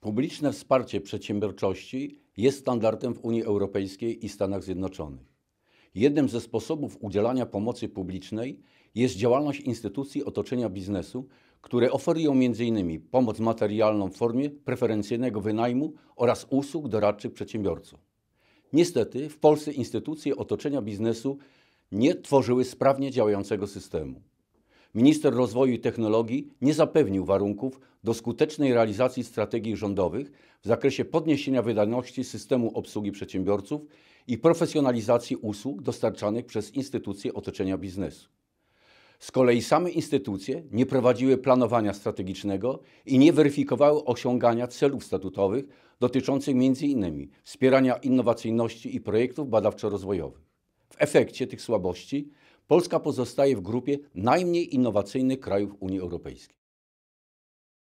Publiczne wsparcie przedsiębiorczości jest standardem w Unii Europejskiej i Stanach Zjednoczonych. Jednym ze sposobów udzielania pomocy publicznej jest działalność instytucji otoczenia biznesu, które oferują m.in. pomoc materialną w formie preferencyjnego wynajmu oraz usług doradczych przedsiębiorcom. Niestety w Polsce instytucje otoczenia biznesu nie tworzyły sprawnie działającego systemu. Minister Rozwoju i Technologii nie zapewnił warunków do skutecznej realizacji strategii rządowych w zakresie podniesienia wydajności systemu obsługi przedsiębiorców i profesjonalizacji usług dostarczanych przez instytucje otoczenia biznesu. Z kolei same instytucje nie prowadziły planowania strategicznego i nie weryfikowały osiągania celów statutowych dotyczących m.in. wspierania innowacyjności i projektów badawczo-rozwojowych. W efekcie tych słabości Polska pozostaje w grupie najmniej innowacyjnych krajów Unii Europejskiej.